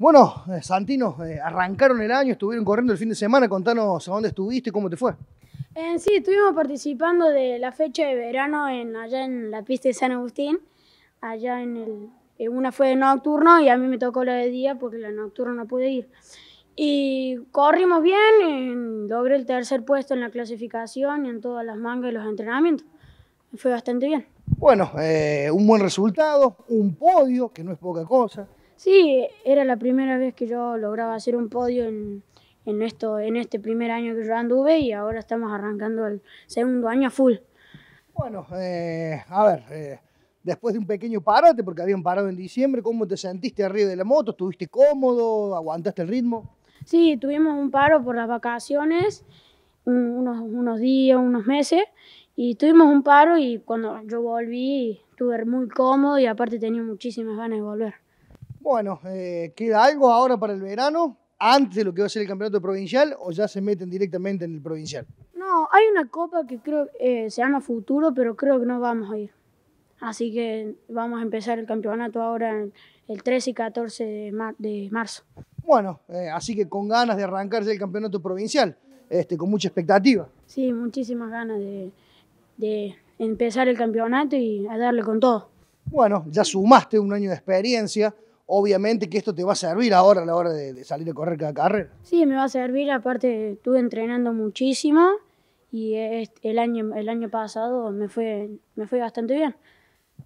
Bueno, eh, Santino, eh, arrancaron el año, estuvieron corriendo el fin de semana. Contanos a dónde estuviste y cómo te fue. Eh, sí, estuvimos participando de la fecha de verano en, allá en la pista de San Agustín. Allá en el. una fue de nocturno y a mí me tocó la de día porque la nocturna no pude ir. Y corrimos bien, logré el tercer puesto en la clasificación y en todas las mangas y los entrenamientos. Fue bastante bien. Bueno, un buen resultado, un podio, que no es poca cosa. Sí, era la primera vez que yo lograba hacer un podio en, esto, en este primer año que yo anduve y ahora estamos arrancando el segundo año a full. Bueno, eh, a ver, eh, después de un pequeño parate, porque habían parado en diciembre, ¿cómo te sentiste arriba de la moto? ¿Estuviste cómodo? ¿Aguantaste el ritmo? Sí, tuvimos un paro por las vacaciones, unos, unos días, unos meses, y tuvimos un paro y cuando yo volví estuve muy cómodo y aparte tenía muchísimas ganas de volver. Bueno, eh, ¿queda algo ahora para el verano? ¿Antes de lo que va a ser el campeonato provincial o ya se meten directamente en el provincial? No, hay una copa que creo que eh, se llama Futuro, pero creo que no vamos a ir. Así que vamos a empezar el campeonato ahora el 13 y 14 de, marzo. Bueno, eh, así que con ganas de arrancarse el campeonato provincial, este, con mucha expectativa. Sí, muchísimas ganas de, de empezar el campeonato y a darle con todo. Bueno, ya sumaste un año de experiencia obviamente que esto te va a servir ahora a la hora de, salir a correr cada carrera. Sí, me va a servir, aparte estuve entrenando muchísimo y el año, el año pasado me fue, me fue bastante bien.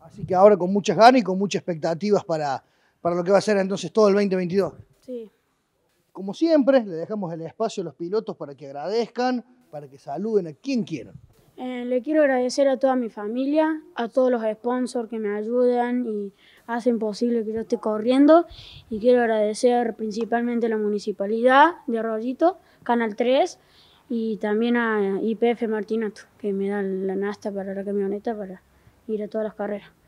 Así que ahora con muchas ganas y con muchas expectativas para, para lo que va a ser entonces todo el 2022. Sí. Como siempre, le dejamos el espacio a los pilotos para que agradezcan, para que saluden a quien quieran. Eh, le quiero agradecer a toda mi familia, a todos los sponsors que me ayudan y hacen posible que yo esté corriendo. Y quiero agradecer principalmente a la municipalidad de Arroyito, Canal 3 y también a IPF Martinato, que me da la nasta para la camioneta para ir a todas las carreras.